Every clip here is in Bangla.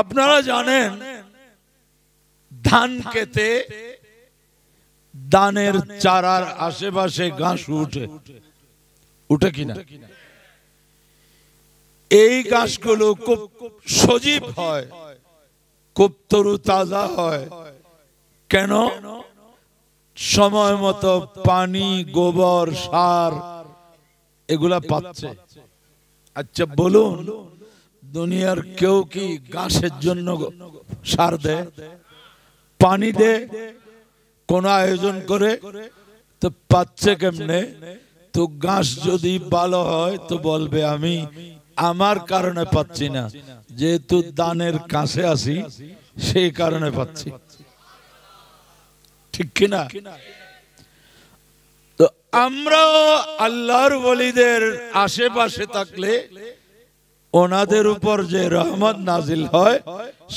আপনারা জানেন ধান খেতে দানের চারার আশেপাশে ঘাস উঠে উঠে কিনা এই ঘাসগুলো খুব সজীব হয় খুব তরু তাজা হয় কেন সময় মতো পানি গোবর সার এগুলা পাচ্ছে আচ্ছা বলুন দুনিয়ার কেউ কি গাছের জন্য সার দেয় পানি দেয় কোন আয়োজন করে তো পাচ্ছে কেমনে তো গাছ যদি ভালো হয় তো বলবে আমি আমার কারণে পাচ্ছি না যেহেতু দানের কাছে আসি সেই কারণে পাচ্ছি ঠিক কিনা তো আমরাও আল্লাহর বলিদের আশেপাশে থাকলে ওনাদের উপর যে রহমত নাজিল হয়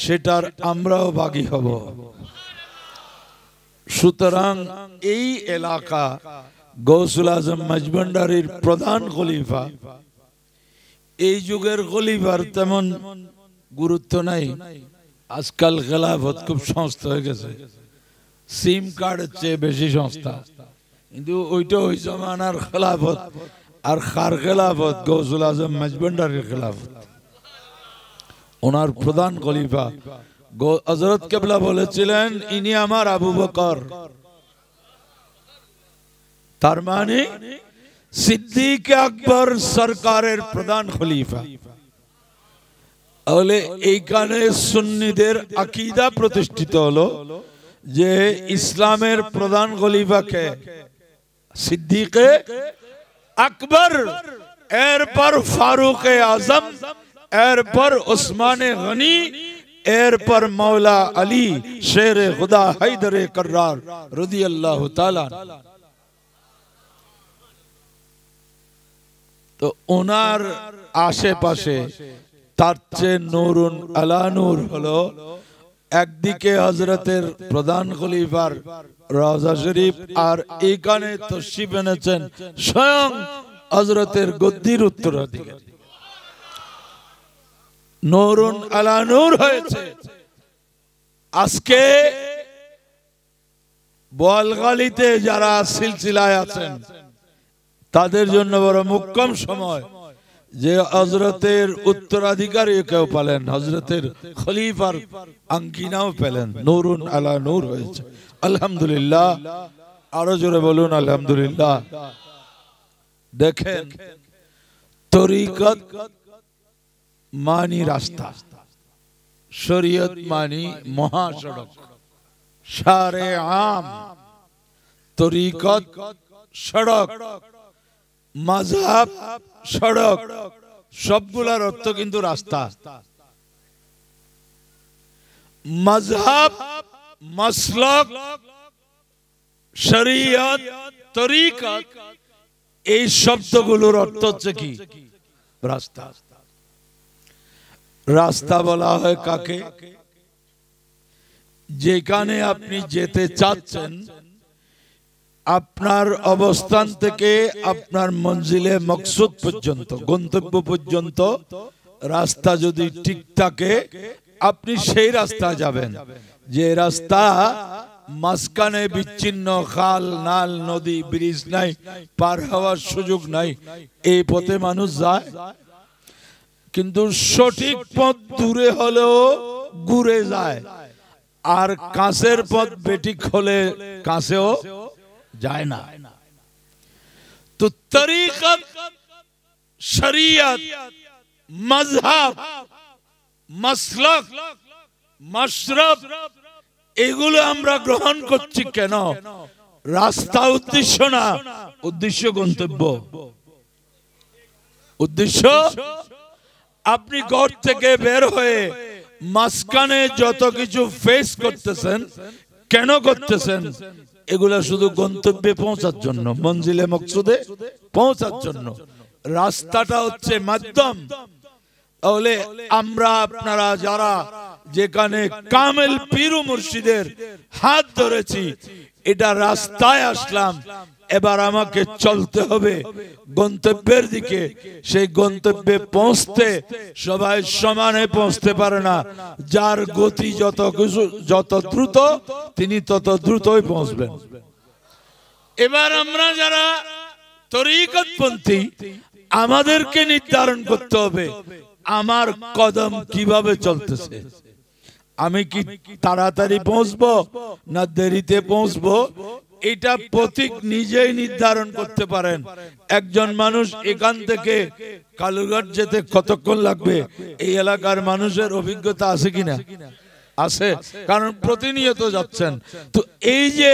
সেটার আমরাও বাগি হব সুতরাং এই এলাকা গৌসুল আজম মজবন্ডারির প্রধান খলিফা এই যুগের খলিফার তেমন গুরুত্ব নাই আজকাল খেলাফত খুব সংস্থা হয়ে গেছে সিম কার্ডের চেয়ে বেশি সংস্থা কিন্তু ওইটা ওই জমানার খেলাফত আর খার খেলাফত গৌসুল আজম মাজবন্ডারের খেলাফত ওনার প্রধান খলিফা হজরত কেবলা বলেছিলেন ইনি আমার আবু বকর তার মানে সিদ্দিক আকবর সরকারের প্রধান খলিফা তাহলে এইখানে সুন্নিদের আকিদা প্রতিষ্ঠিত হলো যে ইসলামের প্রধান খলিফাকে সিদ্দিকে আকবর এরপর ফারুক আজম এরপর ওসমান গনি এরপর মৌলা আলী শের খুদা হায়দর কর্রার রদি আল্লাহ তো ওনার আশেপাশে তার চেয়ে নুরুন আলানুর হলো একদিকে হজরতের প্রধান খলিফার রাজা শরীফ আর এখানে শিব এনেছেন স্বয়ং হজরতের গদ্দির উত্তরাধিকারী নরুন আলা নূর হয়েছে আজকে বলগালিতে যারা সিলসিলায় আছেন তাদের জন্য বড় মুক্কম সময় যে হজরতের উত্তরাধিকারী কেউ পেলেন হজরতের খলিফার আঙ্কিনাও পেলেন নরুন আলা নূর হয়েছে আলহামদুলিল্লাহ আরো জোরে বলুন আলহামদুলিল্লাহ দেখেন তরিকত মানি রাস্তা শরীয়ত মানি মহাসড়ক সারে আম তরিকত সড়ক মাঝাব সড়ক সবগুলার অর্থ কিন্তু রাস্তা মাঝাব মাসলাক শরিয়ত তরিকত এই শব্দগুলোর অর্থ হচ্ছে কি রাস্তা রাস্তা বলা হয় কাকে যেখানে আপনি যেতে চাচ্ছেন আপনার অবস্থান থেকে আপনার মঞ্জিলে মকসুদ পর্যন্ত গন্তব্য পর্যন্ত রাস্তা যদি ঠিক থাকে আপনি সেই রাস্তা যাবেন যে রাস্তা মাঝখানে বিচ্ছিন্ন খাল নাল নদী ব্রিজ নাই পার হওয়ার সুযোগ নাই এই পথে মানুষ যায় কিন্তু সঠিক পথ দূরে হলেও ঘুরে যায় আর কাছের পথ বেটিক হলে কাছেও যায় না তো তরিকত শরিয়ত মজহব মাসরাব এগুলো আমরা গ্রহণ করছি কেন রাস্তা উদ্দেশ্য না উদ্দেশ্য গন্তব্য উদ্দেশ্য আপনি ঘর থেকে বের হয়ে মাঝখানে যত কিছু ফেস করতেছেন কেন করতেছেন এগুলো শুধু গন্তব্যে পৌঁছার জন্য মঞ্জিলে মকসুদে পৌঁছার জন্য রাস্তাটা হচ্ছে মাধ্যম তাহলে আমরা আপনারা যারা যেখানে কামেল পীর মুর্শিদের হাত ধরেছি এটা রাস্তায় আসলাম এবার আমাকে চলতে হবে গন্তব্যের দিকে সেই গন্তব্যে পৌঁছতে সবাই সমানে পৌঁছতে পারে না যার গতি যত কিছু যত দ্রুত তিনি তত দ্রুতই পৌঁছবেন এবার আমরা যারা তরিকতপন্থী আমাদেরকে নির্ধারণ করতে হবে আমার কদম কিভাবে চলতেছে আমি কি তাড়াতাড়ি পৌঁছবো না দেরিতে পৌঁছবো এটা প্রতীক নিজেই নির্ধারণ করতে পারেন একজন মানুষ এখান থেকে কালুঘাট যেতে কতক্ষণ লাগবে এই এলাকার মানুষের অভিজ্ঞতা আছে কিনা আছে কারণ প্রতিনিয়ত যাচ্ছেন তো এই যে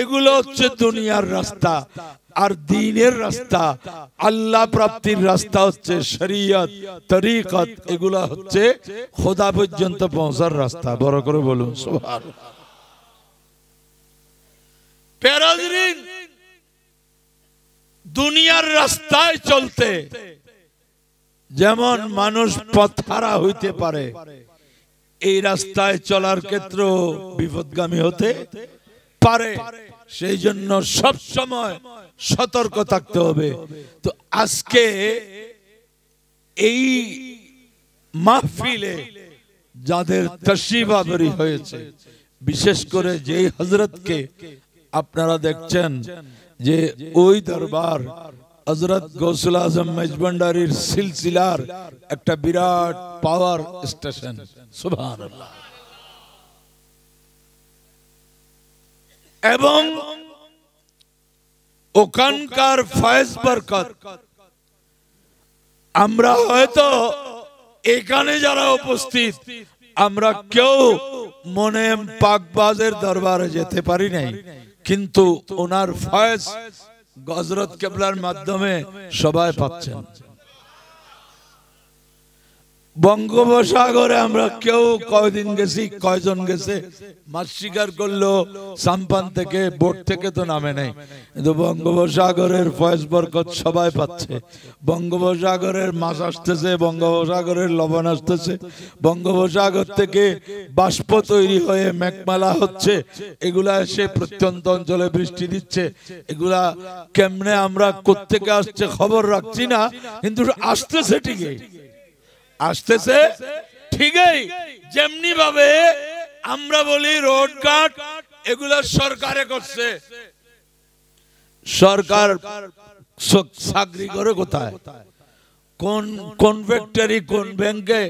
এগুলো হচ্ছে দুনিয়ার রাস্তা আর দিনের রাস্তা আল্লাহ প্রাপ্তির রাস্তা হচ্ছে শরীয়ত তরিকত এগুলো হচ্ছে খোদা পর্যন্ত পৌঁছার রাস্তা বড় করে বলুন সোহার দুনিয়ার রাস্তায় চলতে যেমন মানুষ পথহারা হইতে পারে এই রাস্তায় চলার ক্ষেত্র বিপদগামী হতে পারে সেই জন্য সব সময় সতর্ক থাকতে হবে তো আজকে এই মাহফিলে যাদের তসিবাবরি হয়েছে বিশেষ করে যেই হজরতকে আপনারা দেখছেন যে ওই দরবার হজরত গৌসুল আজম মেজবান্ডারির সিলসিলার একটা বিরাট পাওয়ার স্টেশন সুভান এবং ওখানকার ফয়েজ বরকত আমরা হয়তো এখানে যারা উপস্থিত আমরা কেউ মনে পাকবাজের দরবারে যেতে পারি নাই কিন্তু ওনার ফয়েজ গজরত কেবলার মাধ্যমে সবাই পাচ্ছেন বঙ্গোপসাগরে আমরা কেউ কয়দিন গেছি কয়জন গেছে মাছ শিকার করলো সাম্পান থেকে বোট থেকে তো নামে নেই কিন্তু বঙ্গোপসাগরের ফয়েজ বরকত সবাই পাচ্ছে বঙ্গোপসাগরের মাছ আসতেছে বঙ্গোপসাগরের লবণ আসতেছে বঙ্গোপসাগর থেকে বাষ্প তৈরি হয়ে মেঘমালা হচ্ছে এগুলা এসে প্রত্যন্ত অঞ্চলে বৃষ্টি দিচ্ছে এগুলা কেমনে আমরা কোথেকে আসছে খবর রাখছি না কিন্তু আসতেছে ঠিকই আসতেছে ঠিকই যেমনি ভাবে আমরা বলি রোড কাট এগুলো সরকারে করছে সরকার চাকরি করে কোথায় কোন কোন ফ্যাক্টরি কোন ব্যাংকে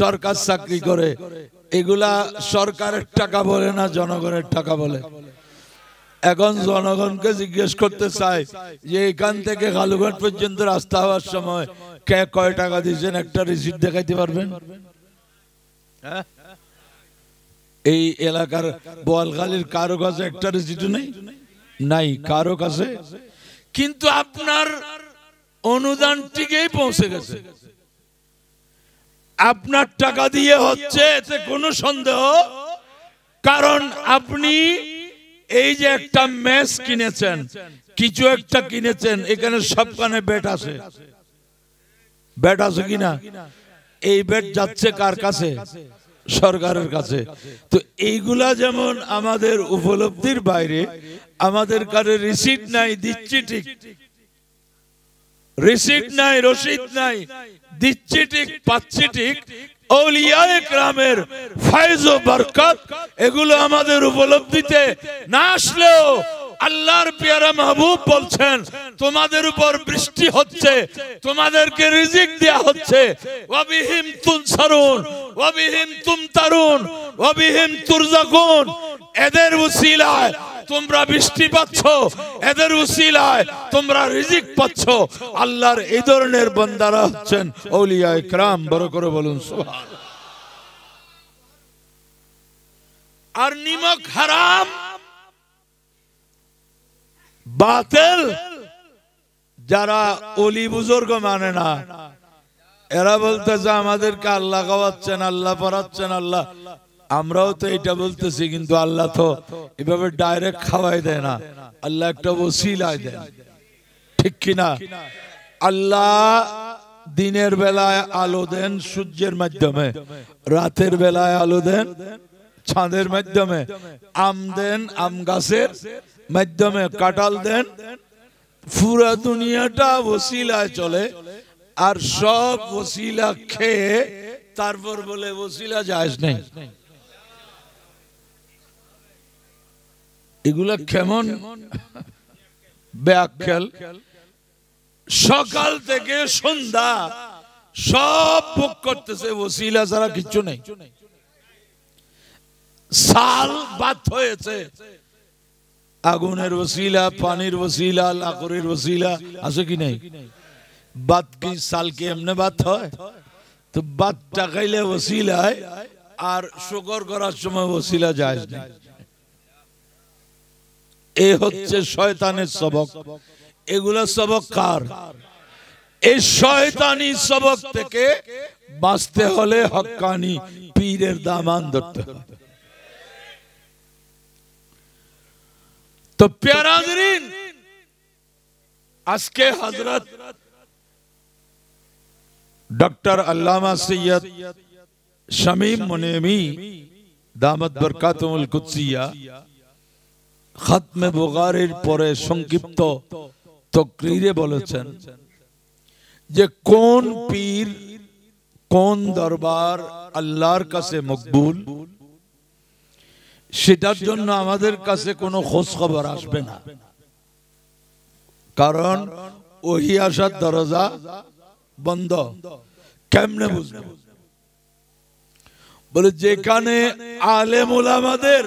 সরকার চাকরি করে এগুলা সরকারের টাকা বলে না জনগণের টাকা বলে এখন জনগণকে জিজ্ঞেস করতে চাই যে এখান থেকে কালুঘাট পর্যন্ত রাস্তা হওয়ার সময় কে কয় টাকা দিয়েছেন একটা রিসিট দেখাইতে পারবেন হ্যাঁ? এই এলাকার বোয়ালখালীর কারো কাছে একটা রিসিট নেই নাই কারো কাছে কিন্তু আপনার অনুদানটিকেই পৌঁছে গেছে আপনার টাকা দিয়ে হচ্ছে এতে কোনো সন্দেহ কারণ আপনি এই যে একটা ম্যাচ কিনেছেন কিছু একটা কিনেছেন এখানে সবখানে বেট আছে ব্যাট আছে কিনা এই ব্যাট যাচ্ছে কার কাছে সরকারের কাছে তো এইগুলা যেমন আমাদের উপলব্ধির বাইরে আমাদের কারে রিসিট নাই দিচ্ছি ঠিক রিসিট নাই রসিদ নাই দিচ্ছি ঠিক পাচ্ছি ঠিক গ্রামের ফাইজ ও বরকত এগুলো আমাদের উপলব্ধিতে না আসলেও আল্লাহর পেয়ারা মাহবুব বলছেন তোমাদের উপর বৃষ্টি হচ্ছে তোমাদেরকে রিজিক দেয়া হচ্ছে অবিহীন তুম সারুন অবিহীন তুম তারুন অবিহিম তুরজাকুন এদের উসিলায় তোমরা বৃষ্টি পাচ্ছ এদের উসিলায় তোমরা রিজিক পাচ্ছ আল্লাহর এই ধরনের বন্দারা হচ্ছেন অলিয়ায় ক্রাম বড় করে বলুন সুবহান আর নিমক হারাম বাতেল যারা অলি বুজুর্গ মানে না এরা বলতেছে আমাদেরকে আল্লাহ খাওয়াচ্ছেন আল্লাহ পড়াচ্ছেন আল্লাহ আমরাও তো এটা বলতেছি কিন্তু আল্লাহ তো এভাবে ডাইরেক্ট খাওয়াই দেয় না আল্লাহ একটা ওসিলায় দেয় ঠিক কিনা আল্লাহ দিনের বেলায় আলো দেন সূর্যের মাধ্যমে রাতের বেলায় আলো দেন ছাদের মাধ্যমে আম দেন আম গাছের মাধ্যমে কাটাল দেন পুরা দুনিয়াটা ওসিলায় চলে আর সব ওসিলা খেয়ে তারপর বলে ওসিলা যায় নেই এগুলা কেমন ব্যাখ্যাল সকাল থেকে সন্ধ্যা সব ভোগ করতেছে ওসিলা ছাড়া কিচ্ছু নেই সাল বাদ হয়েছে আগুনের ওসিলা পানির ওসিলা লাকড়ের ওসিলা আছে কি নাই বাদ কি সালকে এমনি বাদ হয় তো বাদ টাকাইলে ওসিলায় আর শকর করার সময় ওসিলা যায় না এ হচ্ছে শয়তানের সবক এগুলো সবক কার এই শয়তানি সবক থেকে বাঁচতে হলে হকানি পীরের দামান ধরতে হবে तो प्यारा हजरीन अस्के हजरत डॉक्टर अल्लामा सैयद शमीम मुनेमी দামাত বরকাতুল কুদসিয়া খতমে বুখারীর পরে সংক্ষিপ্ত তকরিরে বলেছেন যে কোন পীর কোন দরবার আল্লাহর কাছে মকবুল সেটার জন্য আমাদের কাছে কোনো খোঁজ খবর আসবে না কারণ ওহি আসার দরজা বন্ধ কেমনে বুঝবে বলে যেখানে আলেম ওলামাদের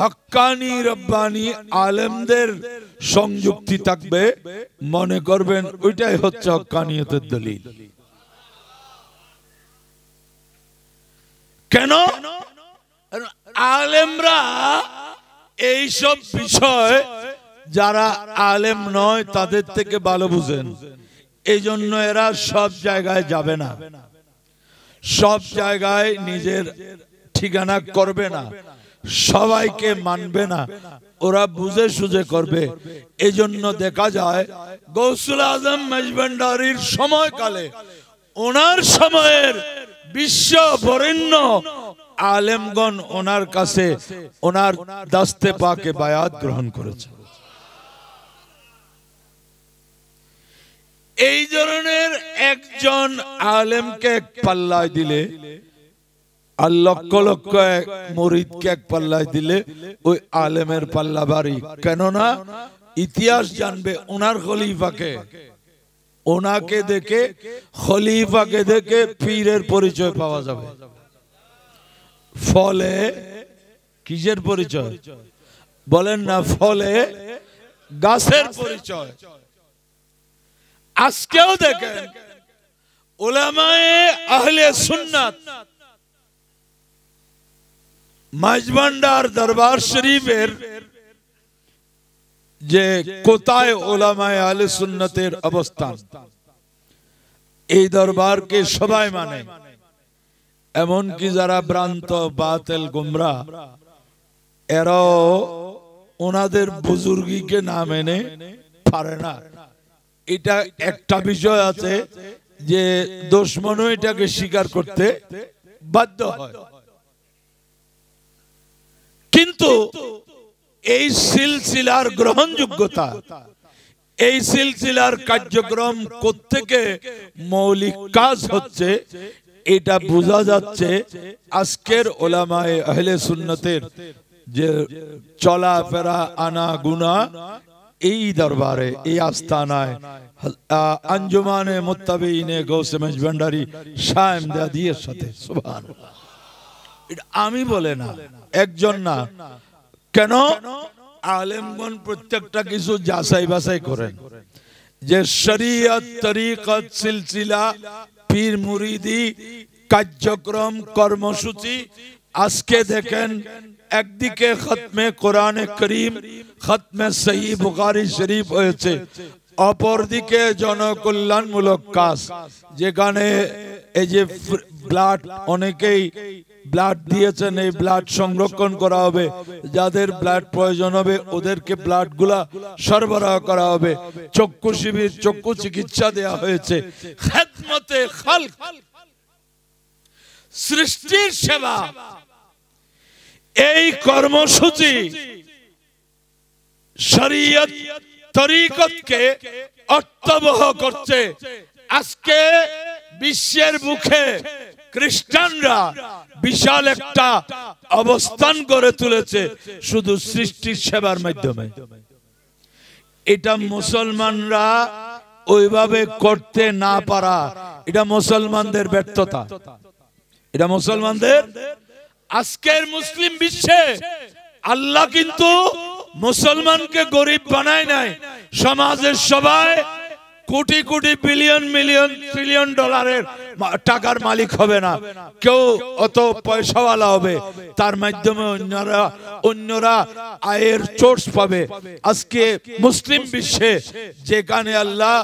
হকানি রব্বানি আলেমদের সংযুক্তি থাকবে মনে করবেন ওইটাই হচ্ছে হকানিয়তের দলিল কেন আলেমরা এইসব বিষয় যারা আলেম নয় তাদের থেকে ভালো বুঝেন এই জন্য এরা সব জায়গায় যাবে না সব জায়গায় নিজের ঠিকানা করবে না সবাইকে মানবে না ওরা বুঝে সুঝে করবে এই জন্য দেখা যায় গৌসুল আজম মেজবেন্ডারির সময়কালে ওনার সময়ের বিশ্ব বরেণ্য আলেমগণ ওনার কাছে ওনার দাস্তে পাকে বায়াত গ্রহণ করেছে এই ধরনের একজন আলেমকে এক পাল্লায় দিলে আর লক্ষ লক্ষ এক মরিদকে এক পাল্লায় দিলে ওই আলেমের পাল্লা বাড়ি কেননা ইতিহাস জানবে ওনার খলিফাকে ওনাকে দেখে খলিফাকে দেখে পীরের পরিচয় পাওয়া যাবে ফলে কিসের পরিচয় বলেন না ফলে গাছের পরিচয় আজকেও দেখেন ওলামায়ে আহলে সুন্নাত মাঝভান্ডার দরবার শরীফের যে কোথায় ওলামায় আহলে সুন্নতের অবস্থান এই দরবারকে সবাই মানে এমনকি যারা ভ্রান্ত বাতেল গুমরা এরাও ওনাদের বুজুর্গিকে না মেনে পারে না এটা একটা বিষয় আছে যে দুশ্মনও এটাকে স্বীকার করতে বাধ্য হয় কিন্তু এই সিলসিলার গ্রহণযোগ্যতা এই সিলসিলার কার্যক্রম কোথেকে মৌলিক কাজ হচ্ছে এটা বোঝা যাচ্ছে আজকের ওলামায় আহলে সুন্নতের যে ফেরা আনা গুনা এই দরবারে এই আস্থানায় আঞ্জুমানে মোত্তাবিনে গৌসেমেশ ভান্ডারি শাহেম দাদিয়ের সাথে সুবহান আমি বলে না একজন না কেন আলেমগণ প্রত্যেকটা কিছু যাচাই বাছাই করেন যে শরীয়ত তরিকত সিলসিলা পীর মুরিদি কার্যক্রম কর্মসূচি আজকে দেখেন একদিকে খতমে কোরআনে করিম খতমে সহি বুখারি শরীফ হয়েছে অপরদিকে জনকল্যাণমূলক কাজ যেখানে এই যে ব্লাড অনেকেই ব্লাড দিয়েছেন এই ব্লাড সংরক্ষণ করা হবে যাদের ব্লাড প্রয়োজন হবে ওদেরকে ব্লাড গুলা সরবরাহ করা হবে চক্ষু শিবির চক্ষু চিকিৎসা দেয়া হয়েছে সৃষ্টির সেবা এই কর্মসূচি শরীয়ত তরিকতকে অর্থবহ করছে আজকে বিশ্বের মুখে খ্রিস্টানরা বিশাল একটা অবস্থান করে তুলেছে শুধু সৃষ্টির সেবার মাধ্যমে এটা মুসলমানরা ওইভাবে করতে না পারা এটা মুসলমানদের ব্যর্থতা এটা মুসলমানদের আজকের মুসলিম বিশ্বে আল্লাহ কিন্তু মুসলমানকে গরিব বানায় নাই সমাজের সবাই কোটি কোটি বিলিয়ন মিলিয়ন ট্রিলিয়ন ডলারের টাকার মালিক হবে না কেউ অত পয়সাওয়ালা হবে তার মাধ্যমে অন্যরা অন্যরা আয়ের চোর্স পাবে আজকে মুসলিম বিশ্বে যেখানে আল্লাহ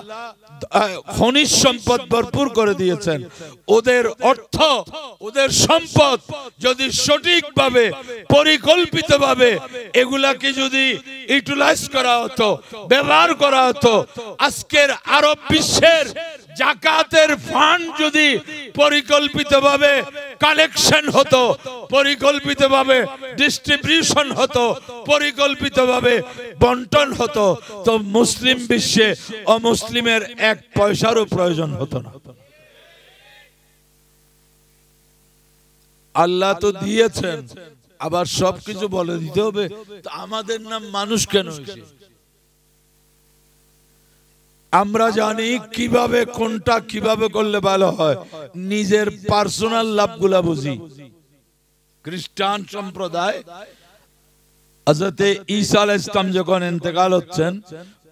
খনিজ সম্পদ ভরপুর করে দিয়েছেন ওদের অর্থ ওদের সম্পদ যদি সঠিকভাবে পরিকল্পিতভাবে এগুলাকে যদি ইউটিলাইজ করা হতো ব্যবহার করা হতো আজকের আরব বিশ্বের জাকাতের ফান্ড যদি পরিকল্পিতভাবে কালেকশন হতো পরিকল্পিতভাবে ডিস্ট্রিবিউশন হতো পরিকল্পিতভাবে বন্টন হতো তো মুসলিম বিশ্বে অমুসলিমের এক পয়সারও প্রয়োজন হতো না আল্লাহ তো দিয়েছেন আবার সবকিছু বলে দিতে হবে আমাদের নাম মানুষ কেন আমরা জানি কিভাবে কোনটা কিভাবে করলে ভালো হয় নিজের পার্সোনাল লাভ গুলা বুঝি খ্রিস্টান সম্প্রদায় হজরতে ঈসা আল ইসলাম যখন ইন্তেকাল হচ্ছেন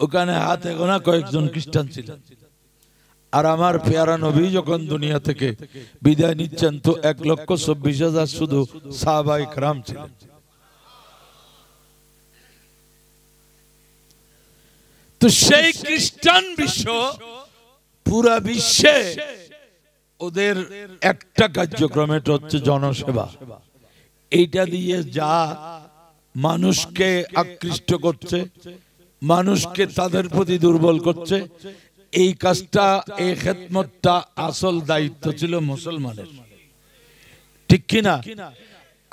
ওখানে হাতে গোনা কয়েকজন খ্রিস্টান ছিলেন আর আমার পেয়ারা নবী যখন দুনিয়া থেকে বিদায় নিচ্ছেন তো এক লক্ষ চব্বিশ হাজার শুধু সাহবাই রাম ছিলেন তো সেই খ্রিস্টান বিশ্ব পুরা বিশ্বে ওদের একটা কার্যক্রম এটা হচ্ছে জনসেবা এইটা দিয়ে যা মানুষকে আকৃষ্ট করছে মানুষকে তাদের প্রতি দুর্বল করছে এই কাজটা এই খেদমতটা আসল দায়িত্ব ছিল মুসলমানের ঠিক কিনা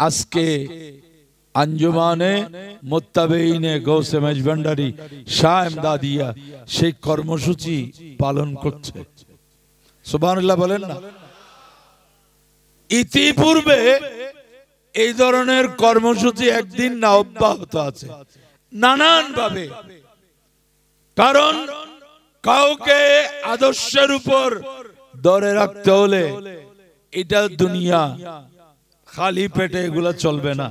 আজকে আঞ্জুমানে মোত্তাবেইনে গৌসে দাদিয়া সেই কর্মসূচি পালন করছে সুবহানাল্লাহ বলেন না ইতিপূর্বে এই ধরনের কর্মসূচি একদিন না অব্যাহত আছে নানানভাবে কারণ কাউকে আদর্শের উপর ধরে রাখতে হলে এটা দুনিয়া খালি পেটে এগুলা চলবে না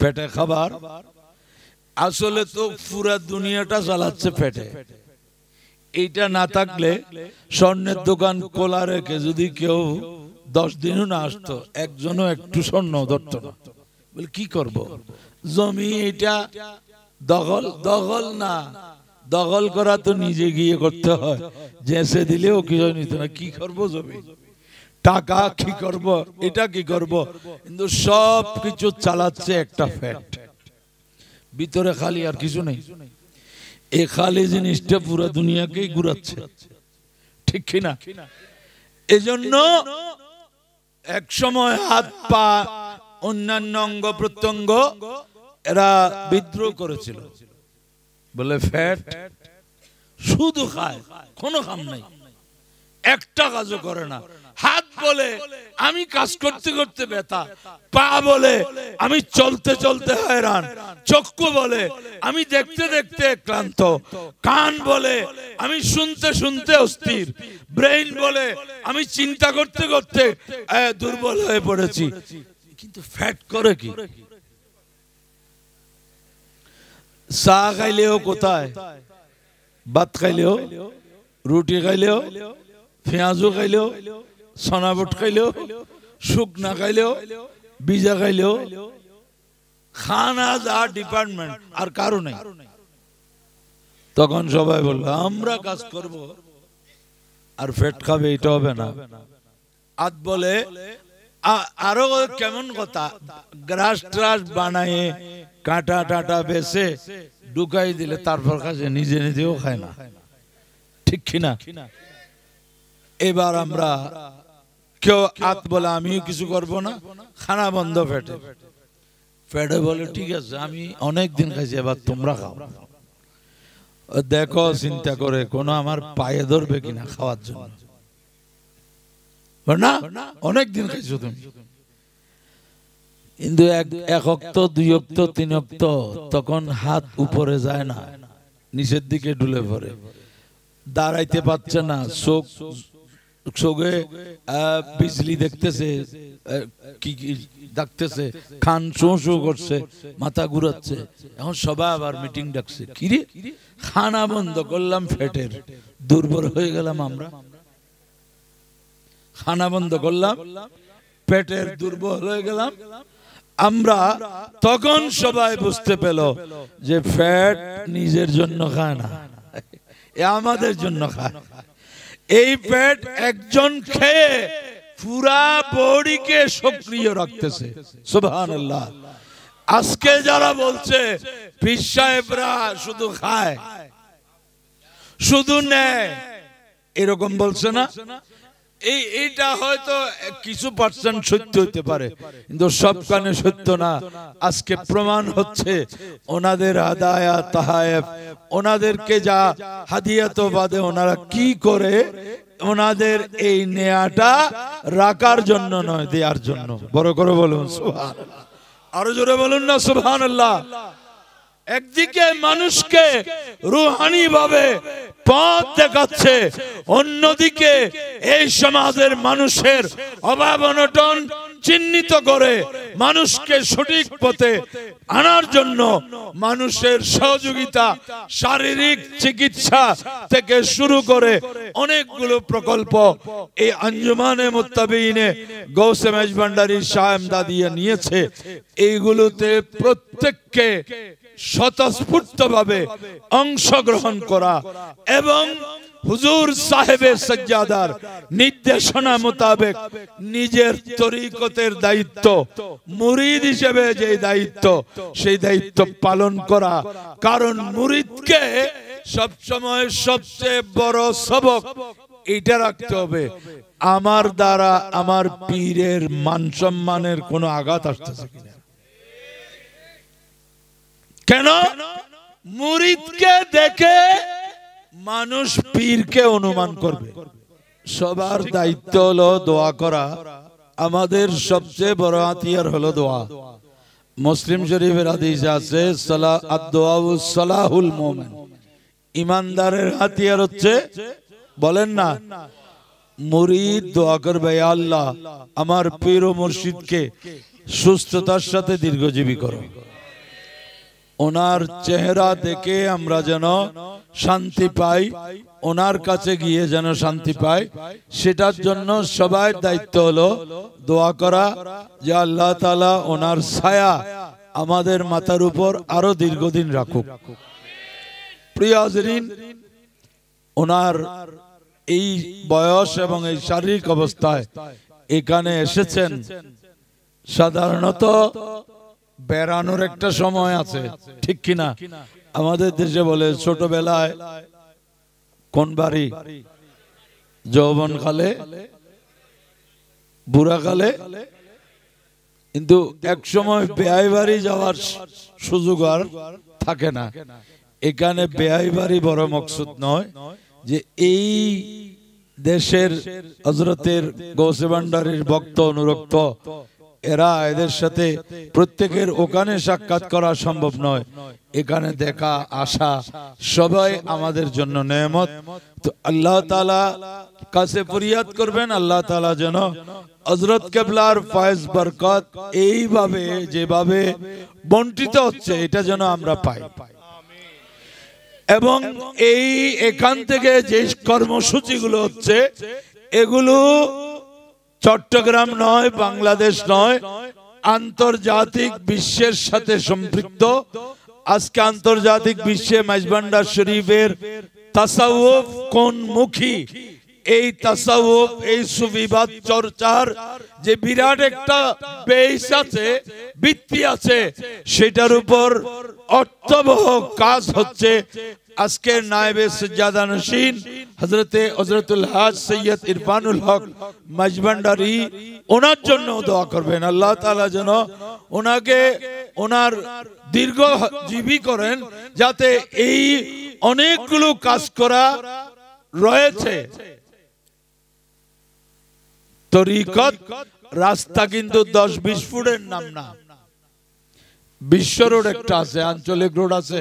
পেটে খাবার আসলে তো পুরা দুনিয়াটা চালাচ্ছে পেটে এইটা না থাকলে স্বর্ণের দোকান খোলা রেখে যদি কেউ দশ দিনও না আসতো একজনও একটু স্বর্ণ ধরত না বলে কি করব জমি এটা দখল দখল না দখল করা তো নিজে গিয়ে করতে হয় জেসে দিলেও কিছু নিত না কি করবো জমি টাকা কি করব এটা কি করব কিন্তু সব কিছু চালাচ্ছে একটা ফ্যাট ভিতরে খালি আর কিছু নেই এ খালি জিনিসটা পুরো দুনিয়াকেই ঘুরাচ্ছে ঠিক কিনা এজন্য এক সময় হাত পা অন্যান্য অঙ্গ প্রত্যঙ্গ এরা বিদ্রোহ করেছিল বলে ফ্যাট শুধু খায় কোনো কাম নাই একটা কাজও করে না হাত বলে আমি কাজ করতে করতে ব্যথা পা বলে আমি চলতে চলতে হয়রান চক্ষু বলে আমি দেখতে দেখতে ক্লান্ত কান বলে আমি শুনতে শুনতে অস্থির ব্রেইন বলে আমি চিন্তা করতে করতে দুর্বল হয়ে পড়েছি কিন্তু ফ্যাট করে কি চা খাইলেও কোথায় ভাত খাইলেও রুটি খাইলেও পেঁয়াজও খাইলেও সনাবট খাইলেও শুকনা খাইলেও বিজা খাইলেও খানা যা ডিপার্টমেন্ট আর কারো নাই তখন সবাই বললো আমরা কাজ করব আর ফেট খাবে এটা হবে না আজ বলে আরো কেমন কথা গ্রাস ট্রাস বানায় কাঁটা টাটা বেছে ঢুকাই দিলে তারপর কাছে নিজে নিজেও খায় না ঠিক কিনা এবার আমরা কেউ আত বলে আমিও কিছু করব না খানা বন্ধ ফেটে ফেটে বলে ঠিক আছে আমি অনেক দিন খাইছি এবার তোমরা খাও দেখো চিন্তা করে কোনো আমার পায়ে ধরবে কিনা খাওয়ার জন্য না অনেক দিন খাইছো তুমি কিন্তু এক অক্ত দুই অক্ত তিন অক্ত তখন হাত উপরে যায় না নিচের দিকে ডুলে পড়ে দাঁড়াইতে পারছে না শোক বিজলি দেখতেছে কি কি ডাকতেছে খান শো শো করছে মাথা ঘুরাচ্ছে এখন সবাই আবার মিটিং ডাকছে খানা বন্ধ করলাম ফেটের দুর্বল হয়ে গেলাম আমরা খানা বন্ধ করলাম পেটের দুর্বল হয়ে গেলাম আমরা তখন সবাই বুঝতে পেল যে ফ্যাট নিজের জন্য খায় না আমাদের জন্য খায় এই ফ্যাট একজন খেয়ে পুরা বডিকে সক্রিয় রাখতেছে সুবহান আল্লাহ আজকে যারা বলছে পীর শুধু খায় শুধু নেয় এরকম বলছে না এই এইটা হয়তো কিছু পার্সেন্ট সত্য হতে পারে কিন্তু সব কানে সত্য না আজকে প্রমাণ হচ্ছে ওনাদের আদায়া তাহায়েফ ওনাদেরকে যা হাদিয়াত বাদে ওনারা কি করে ওনাদের এই নেয়াটা রাখার জন্য নয় দেওয়ার জন্য বড় করে বলুন সুহান আরো জোরে বলুন না সুহান আল্লাহ একদিকে মানুষকে রুহানি ভাবে পথ দেখাচ্ছে অন্যদিকে এই সমাজের মানুষের অভাব অনটন চিহ্নিত করে মানুষকে সঠিক পথে আনার জন্য মানুষের সহযোগিতা শারীরিক চিকিৎসা থেকে শুরু করে অনেকগুলো প্রকল্প এই আঞ্জুমানে মোত্তাবিনে গৌসে ভান্ডারী সাহেমদা দাদিয়া নিয়েছে এইগুলোতে প্রত্যেককে স্বতঃস্ফূর্তভাবে অংশগ্রহণ করা এবং হুজুর সাহেবের সজ্জাদার নির্দেশনা মোতাবেক নিজের তরিকতের দায়িত্ব মুরিদ হিসেবে যে দায়িত্ব সেই দায়িত্ব পালন করা কারণ মুরিদকে সবসময় সবচেয়ে বড় সবক এটা রাখতে হবে আমার দ্বারা আমার পীরের মান সম্মানের কোনো আঘাত আসতেছে কিনা কেন মুরিদকে দেখে মানুষ পীরকে অনুমান করবে সবার দায়িত্ব হলো দোয়া করা আমাদের সবচেয়ে বড় হাতিয়ার হলো দোয়া মুসলিম শরীফের আদিস আছে সালাহুল মোমেন ইমানদারের হাতিয়ার হচ্ছে বলেন না মুরিদ দোয়া করবে আল্লাহ আমার পীর ও মুর্শিদকে সুস্থতার সাথে দীর্ঘজীবী করো ওনার চেহারা দেখে আমরা যেন শান্তি পাই ওনার কাছে গিয়ে যেন শান্তি পাই সেটার জন্য সবাই দায়িত্ব হলো দোয়া করা যে আল্লাহ তালা ওনার ছায়া আমাদের মাথার উপর আরো দীর্ঘদিন রাখুক প্রিয়াজরিন ওনার এই বয়স এবং এই শারীরিক অবস্থায় এখানে এসেছেন সাধারণত বেড়ানোর একটা সময় আছে ঠিক কিনা আমাদের দেশে বলে ছোটবেলায় কোন বাড়ি যৌবন কালে কালে কিন্তু এক সময় বেআই বাড়ি যাওয়ার সুযোগ আর থাকে না এখানে বেআই বাড়ি বড় মকসুদ নয় যে এই দেশের হজরতের গৌসে ভান্ডারের ভক্ত অনুরক্ত এরা এদের সাথে প্রত্যেকের ওখানে সাক্ষাৎ করা সম্ভব নয় এখানে দেখা আসা সবাই আমাদের জন্য নেমত তো আল্লাহ তালা কাছে ফরিয়াদ করবেন আল্লাহ তালা যেন হজরত কেবলার ফয়েজ বরকত এইভাবে যেভাবে বন্টিত হচ্ছে এটা যেন আমরা পাই এবং এই এখান থেকে যে কর্মসূচিগুলো হচ্ছে এগুলো চট্টগ্রাম নয় বাংলাদেশ নয় আন্তর্জাতিক বিশ্বের সাথে সম্পৃক্ত আজকে আন্তর্জাতিক বিশ্বে মাইজবান্ডার শরীফের তাসাউফ কোন মুখী এই তাসাউফ এই সুবিবাদ চর্চার যে বিরাট একটা বেশ আছে বৃত্তি আছে সেটার উপর অর্থবহ কাজ হচ্ছে আজকের নায়েবে সজ্জাদা নশীন হজরতে হজরতুল হাজ সৈয়দ ইরফানুল হক মাজবান্ডারি ওনার জন্য দোয়া করবেন আল্লাহ তালা যেন ওনাকে ওনার দীর্ঘ জীবী করেন যাতে এই অনেকগুলো কাজ করা রয়েছে তরিকত রাস্তা কিন্তু দশ বিশ ফুটের নাম না বিশ্ব রোড একটা আছে আঞ্চলিক রোড আছে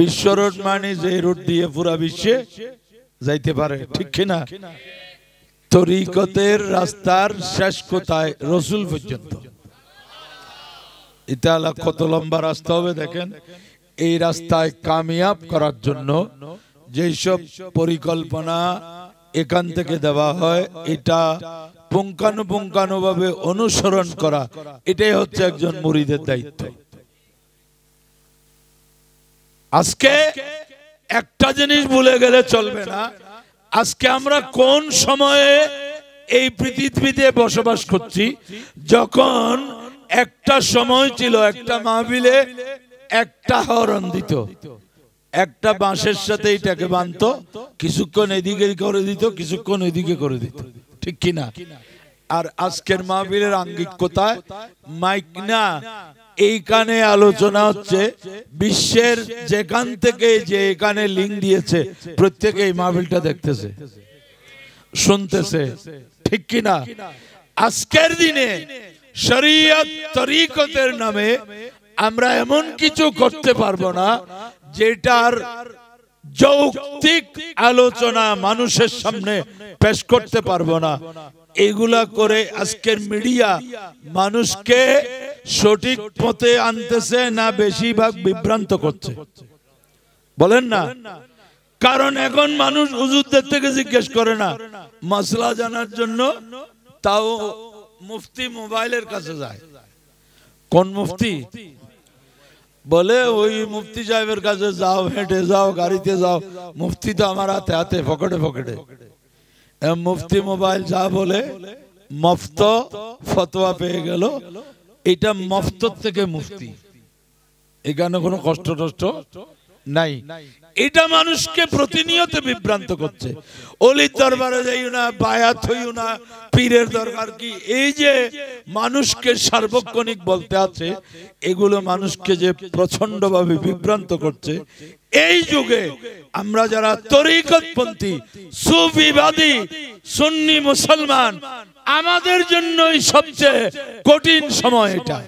বিশ্ব রোড মানে যে রোড দিয়ে পুরা বিশ্বে যাইতে পারে ঠিক কিনা তরিকতের রাস্তার শেষ কোথায় রসুল পর্যন্ত ইতালা কত লম্বা রাস্তা হবে দেখেন এই রাস্তায় কামিয়াব করার জন্য যেসব পরিকল্পনা এখান থেকে দেওয়া হয় এটা পুঙ্খানুপুঙ্খানুভাবে অনুসরণ করা এটাই হচ্ছে একজন মুড়িদের দায়িত্ব আজকে একটা জিনিস ভুলে গেলে চলবে না আজকে আমরা কোন সময়ে এই পৃথিবীতে বসবাস করছি যখন একটা সময় ছিল একটা মাহবিলে একটা হরণ দিত একটা বাঁশের সাথে এটাকে বাঁধত কিছুক্ষণ এদিকে করে দিত কিছুক্ষণ এদিকে করে দিত ঠিক কিনা আর আজকের মাহবিলের আঙ্গিক কোথায় মাইক না এইখানে আলোচনা হচ্ছে বিশ্বের যেখান থেকে যে এখানে লিঙ্ক দিয়েছে প্রত্যেকে এই মাহবিলটা দেখতেছে শুনতেছে ঠিক কিনা আজকের দিনে শরিয়ত তরিকতের নামে আমরা এমন কিছু করতে পারবো না যেটার যৌক্তিক আলোচনা মানুষের সামনে পেশ করতে পারবো না এইগুলা করে আজকের মিডিয়া মানুষকে সঠিক পথে আনতেছে না বেশিরভাগ বিভ্রান্ত করছে বলেন না কারণ এখন মানুষ হুজুরদের থেকে জিজ্ঞেস করে না মশলা জানার জন্য তাও মুফতি মোবাইলের কাছে যায় কোন মুফতি বলে ওই মুফতি সাহেবের কাছে যাও হেঁটে যাও গাড়িতে যাও মুফতি তো আমার হাতে হাতে পকেটে পকেটে মুফতি মোবাইল যা বলে মফত ফতোয়া পেয়ে গেল এটা মফত থেকে মুফতি এখানে কোনো কষ্ট টষ্ট নাই এটা মানুষকে প্রতিনিয়ত বিভ্রান্ত করছে অলির দরবারে যাইও না বায়াত হইও না পীরের দরবার কি এই যে মানুষকে সার্বক্ষণিক বলতে আছে এগুলো মানুষকে যে প্রচন্ডভাবে বিভ্রান্ত করছে এই যুগে আমরা যারা তরিকতপন্থী সুবিবাদী সুন্নি মুসলমান আমাদের জন্যই সবচেয়ে কঠিন সময় এটা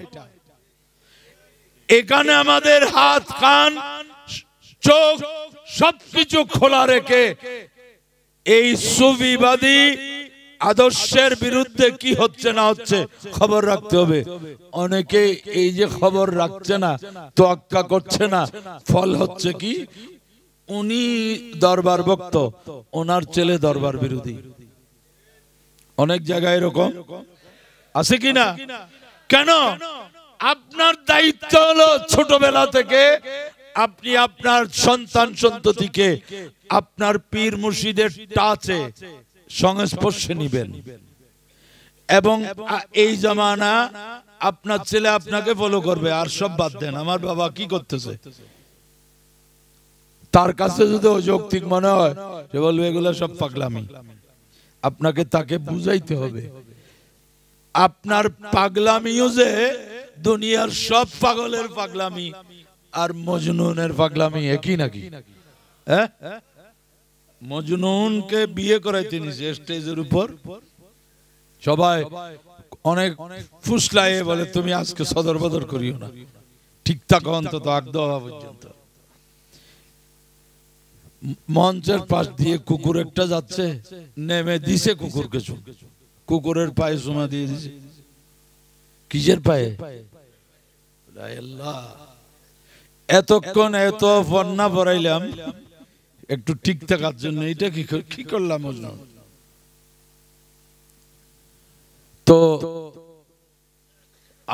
এখানে আমাদের হাত কান চোখ সবকিছু খোলা রেখে এই সুবিবাদী আদর্শের বিরুদ্ধে কি হচ্ছে না হচ্ছে খবর রাখতে হবে অনেকে এই যে খবর রাখছে না তোয়াক্কা করছে না ফল হচ্ছে কি উনি দরবার ভক্ত ওনার ছেলে দরবার বিরোধী অনেক জায়গায় এরকম আছে কি না কেন আপনার দায়িত্ব হলো ছোটবেলা থেকে আপনি আপনার সন্তান সন্ততিকে আপনার পীর মুর্শিদের টাচে সংস্পর্শে নিবেন এবং এই জমানা আপনার ছেলে আপনাকে ফলো করবে আর সব বাদ দেন আমার বাবা কি করতেছে তার কাছে যদি অযৌক্তিক মনে হয় সে বলবে এগুলো সব পাগলামি আপনাকে তাকে বুঝাইতে হবে আপনার পাগলামিও যে দুনিয়ার সব পাগলের পাগলামি আর মজনুনের পাগলামি একই নাকি হ্যাঁ, হ্যাঁ? মজনুন কে বিয়ে করে তিনি স্টেজের উপর সবাই অনেক ফুসলায় বলে তুমি আজকে সদর বদর করিও না ঠিক থাকো অন্তত আগদ পর্যন্ত মঞ্চের পাশ দিয়ে কুকুর একটা যাচ্ছে নেমে দিছে কুকুর কিছু কুকুরের পায়ে সুমা দিয়ে দিছে কিসের পায়ে এতক্ষণ এত বন্যা পড়াইলাম একটু ঠিক থাকার জন্য এটা কি কি করলাম তো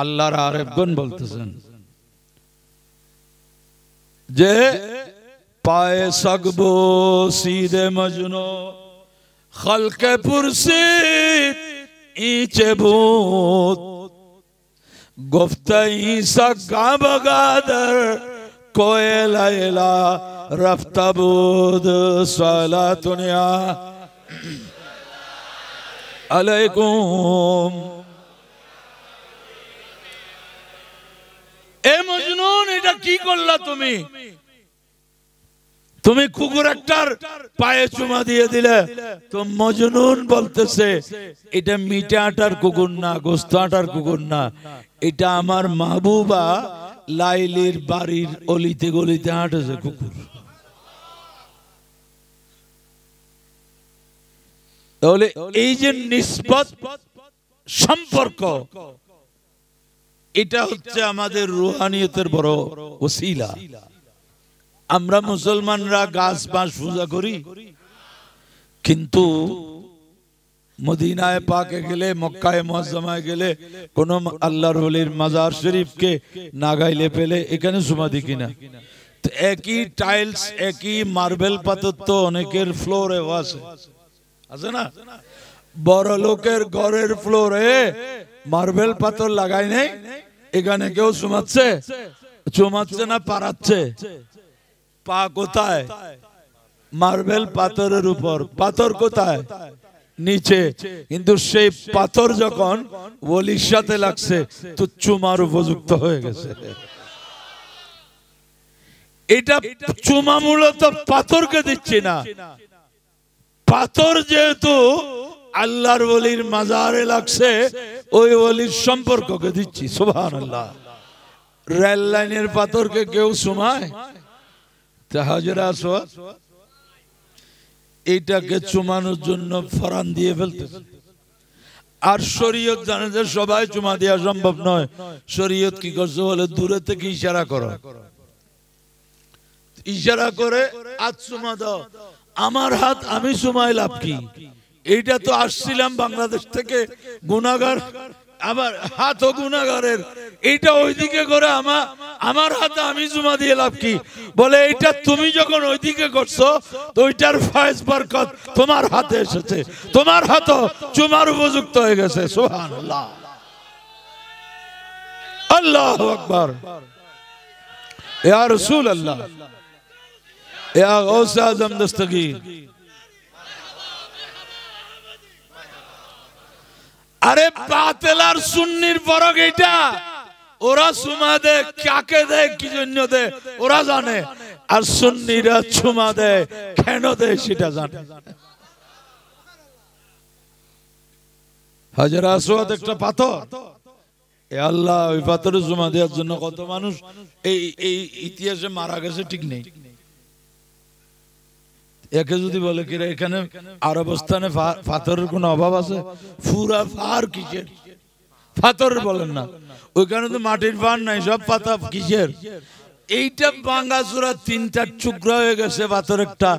আল্লাহর আরেকগণ বলতেছেন যে পায়ে সগব সিদে মজনু খলকে পুরসি ইচে ভূত গুফতে ঈসা গাবগাদর কোয়েলা রফতাবুদ بود صلاتنا এ মজনুন এটা কি করলা তুমি তুমি কুকুর একটার পায়ে চুমা দিয়ে দিলে তো মজনুন বলতেছে এটা মিটা আটার কুকুর না গোস্ত আটার কুকুর না এটা আমার মাহবুবা লাইলির বাড়ির অলিতে গলিতে হাঁটেছে কুকুর তাহলে এই যে নিষ্পত সম্পর্ক এটা হচ্ছে আমাদের রুহানিয়তের বড় ওসিলা আমরা মুসলমানরা গাছ বাঁশ পূজা করি কিন্তু মদিনায় পাকে গেলে মক্কায় মজ্জামায় গেলে কোন আল্লাহর হলির মাজার শরীফকে নাগাইলে পেলে এখানে সমাধি কিনা একই টাইলস একই মার্বেল পাথর তো অনেকের ফ্লোরে আছে আছে না বড় লোকের ঘরের ফ্লোরে মার্বেল পাথর লাগাই নেই এখানে কেউ চুমাচ্ছে চুমাচ্ছে না পারাচ্ছে পা কোথায় মার্বেল পাথরের উপর পাথর কোথায় নিচে কিন্তু সেই পাথর যখন ওলির সাথে লাগছে তো চুমার উপযুক্ত হয়ে গেছে এটা চুমা মূলত পাথরকে দিচ্ছি না পাথর যেহেতু আল্লাহর বলির মাজারে লাগছে ওই বলির সম্পর্ককে দিচ্ছি সুভান আল্লাহ রেল লাইনের পাথরকে কেউ সুমায় হাজরা আসোয়াদ এইটাকে চুমানোর জন্য ফরান দিয়ে ফেলতে আর শরীয়ত জানে যে সবাই চুমা দেওয়া সম্ভব নয় শরীয়ত কি করছে বলে দূরে থেকে ইশারা করো ইশারা করে আজ চুমা দাও আমার হাত আমি সময় লাভ কি এইটা তো আসছিলাম বাংলাদেশ থেকে গুণাগার আবার হাত ও গুণাগারের এইটা ওইদিকে করে আমা আমার হাতে আমি জুমা দিয়ে লাভ কি বলে এইটা তুমি যখন ওইদিকে করছো তো ওইটার ফয়েজ বরকত তোমার হাতে এসেছে তোমার হাত চুমার উপযুক্ত হয়ে গেছে সোহান আল্লাহ আল্লাহ আকবর আর রসুল আল্লাহ یا غوث اعظم دستگیر আরে বাতেলার সুন্নির ফরক এটা ওরা সুমা দেয় কাকে দেয় কি জন্য দেয় ওরা জানে আর সুন্নিরা চুমা দেয় কেন দেয় সেটা জানে হাজার আসোয়াদ একটা পাথর এ আল্লাহ ওই পাথরে জমা দেওয়ার জন্য কত মানুষ এই এই ইতিহাসে মারা গেছে ঠিক নেই একে যদি বলে কিরে এখানে আরব স্থানে পাথরের কোনো অভাব আছে ফুরা ফার কিসের পাথর বলেন না ওইখানে তো মাটির পান নাই সব পাতা কিসের এইটা বাঙ্গাচুরা তিনটা টুকরা হয়ে গেছে পাথর একটা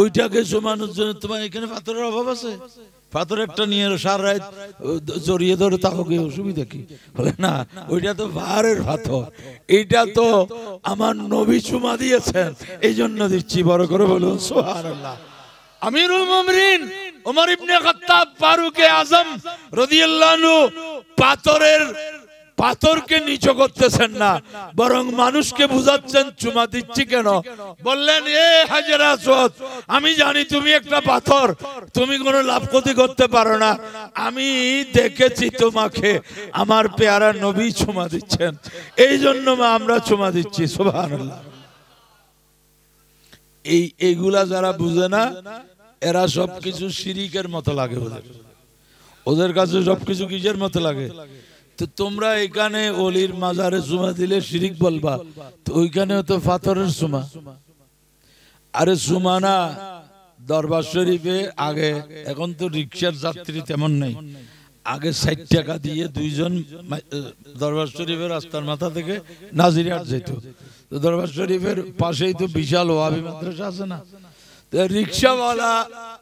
ওইটাকে জমানোর জন্য তোমার এখানে পাথরের অভাব আছে পাথর একটা নিয়ে সার রাত জড়িয়ে ধরে তাহলে অসুবিধা কি বলে না ওইটা তো ভারের পাথর এইটা তো আমার নবী চুমা দিয়েছেন এই জন্য দিচ্ছি বড় করে বলুন সোহার আল্লাহ ওমর ইবনে খাত্তাব ফারুকে আজম রাদিয়াল্লাহু পাথরের পাথরকে নিচু করতেছেন না বরং মানুষকে বুঝাচ্ছেন চুমা দিচ্ছি কেন বললেন এ হাজেরা আমি জানি তুমি একটা পাথর তুমি কোনো লাভ ক্ষতি করতে পারো না আমি দেখেছি তোমাকে আমার পেয়ারা নবী চুমা দিচ্ছেন এই জন্য আমরা চুমা দিচ্ছি সোভান এই এগুলা যারা বুঝে না এরা সবকিছু শিরিকের মতো লাগে ওদের ওদের কাছে সবকিছু কিসের মতো লাগে তো তোমরা এখানে অলির মাজারে সুমা দিলে শিরিক বলবা তো ওইখানেও তো পাথরের সুমা আরে সুমা না দরবার শরীফে আগে এখন তো রিক্সার যাত্রী তেমন নেই আগে ষাট টাকা দিয়ে দুইজন দরবার শরীফের রাস্তার মাথা থেকে নাজিরহাট যেত তো দরবার শরীফের পাশেই তো বিশাল ওয়াবি মাদ্রাসা আছে না রিক্সাওয়ালা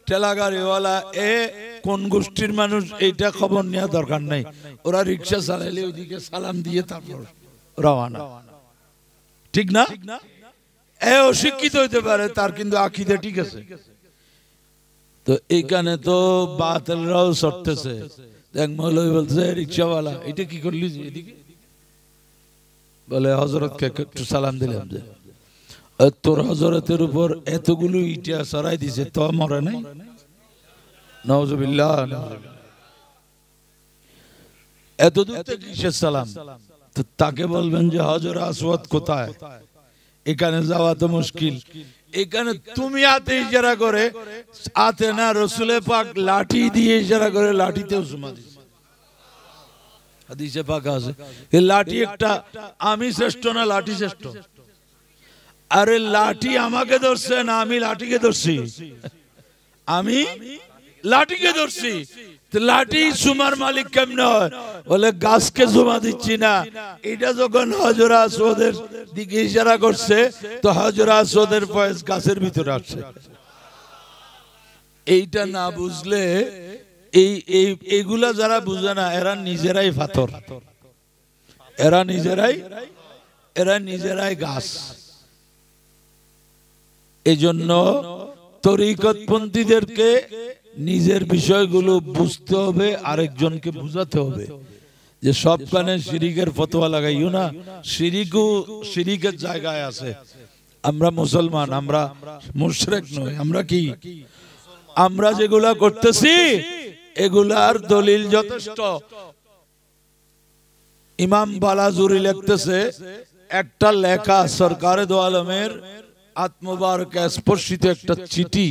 ঠেলা গাড়িওয়ালা এ কোন গোষ্ঠীর মানুষ এইটা খবর নেওয়া দরকার নাই ওরা রিক্সা চালাইলে ওইদিকে সালাম দিয়ে তারপর রওয়ানা ঠিক না এ অশিক্ষিত হইতে পারে তার কিন্তু আখিদে ঠিক আছে তো এইখানে তো বাতেলরাও সরতেছে দেখ মৌলভী বলছে রিক্সাওয়ালা এটা কি করলি এদিকে বলে হজরতকে একটু সালাম দিলাম যে তোর হজরতের উপর এতগুলো ইটা সরাই দিছে তো মরে নাই নজবিল্লা এত দূর থেকে সালাম তো তাকে বলবেন যে হজর আসওয়াদ কোথায় এখানে যাওয়া তো মুশকিল এখানে তুমি আতে ইজারা করে আতে না রসুলে পাক লাঠি দিয়ে ইজারা করে লাঠিতে সুমা দিচ্ছে হাদিসে পাক আছে লাঠি একটা আমি শ্রেষ্ঠ না লাঠি শ্রেষ্ঠ আরে লাঠি আমাকে ধরছে না আমি লাঠিকে ধরছি আমি লাঠিকে ধরছি লাঠি সুমার মালিক কেমন হয় বলে গাছকে জমা দিচ্ছি না এটা যখন হজরা আসোদের দিকে ইশারা করছে তো হজরা আসোদের ফয়েজ গাছের ভিতরে আসছে এইটা না বুঝলে এই এইগুলা যারা বুঝে না এরা নিজেরাই ফাতর এরা নিজেরাই এরা নিজেরাই গাছ এজন্য তরিকতপন্থীদেরকে নিজের বিষয়গুলো বুঝতে হবে আরেকজনকে বুঝাতে হবে যে সব কানে শিরিকের ফতোয়া লাগাইও না শিরিকও শিরিকের জায়গায় আছে আমরা মুসলমান আমরা মুশরেক নই আমরা কি আমরা যেগুলা করতেছি এগুলার দলিল যথেষ্ট ইমাম বালাজুরি লিখতেছে একটা লেখা সরকারে দোয়ালমের আলমের আত্মবারকে স্পর্শিত একটা চিঠি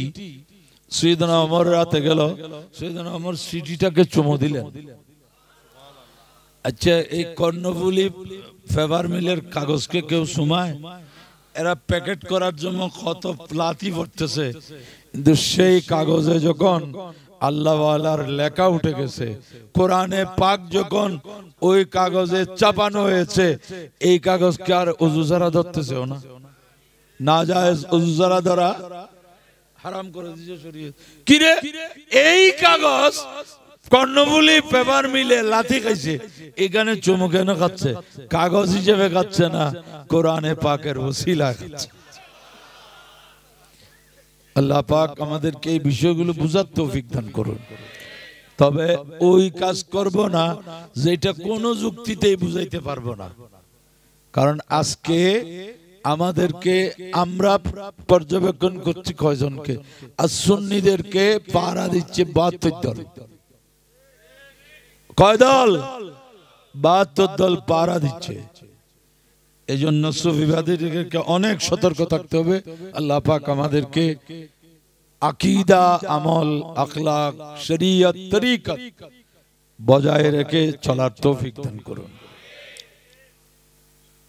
অমর রাতে গেল অমর চিঠিটাকে চুমো দিলেন আচ্ছা এই কর্ণফুলি ফেভার মিলের কাগজকে কেউ সুমায় এরা প্যাকেট করার জন্য কত প্লাতি পড়তেছে কিন্তু সেই কাগজে যখন আল্লাহওয়ালার লেখা উঠে গেছে কোরআনে পাক যখন ওই কাগজে চাপানো হয়েছে এই কাগজকে আর উজু ধরতেছেও না না উজ্জারা হারাম করে দিয়েছে শরীয়ত কিরে এই কাগজ পেপার মিলে লাথি খাইছে এখানে চুমু কেন খাচ্ছে কাগজ হিসেবে খাচ্ছে না কোরআনে পাকের ওসিলা খাচ্ছে আল্লাহ পাক আমাদেরকে এই বিষয়গুলো বুঝার তৌফিক দান করুন তবে ওই কাজ করব না যেটা কোনো যুক্তিতেই বুঝাইতে পারবো না কারণ আজকে আমাদেরকে আমরা পর্যবেক্ষণ করছি কয়জনকে আর সুন্নিদেরকে পাহারা দিচ্ছে বাহাত্তর দল কয় দল বাহাত্তর দল পাহারা দিচ্ছে এই জন্য সুবিবাদীদেরকে অনেক সতর্ক থাকতে হবে আল্লাহ পাক আমাদেরকে আকিদা আমল আখলাক শরিয়ত তরিকত বজায় রেখে চলার তৌফিক দান করুন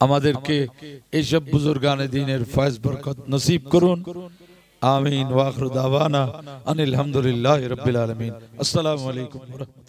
یہ سب بزرگان السلام علیکم